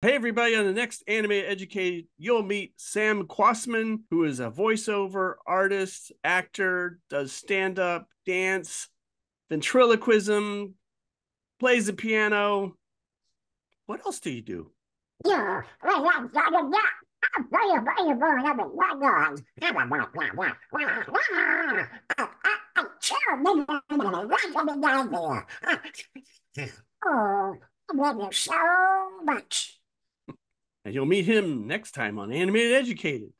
Hey, everybody, on the next Anime Educate, you'll meet Sam Quasman, who is a voiceover artist, actor, does stand up, dance, ventriloquism, plays the piano. What else do you do? Yeah, uh, Oh, I love you so much and you'll meet him next time on Animated Educated.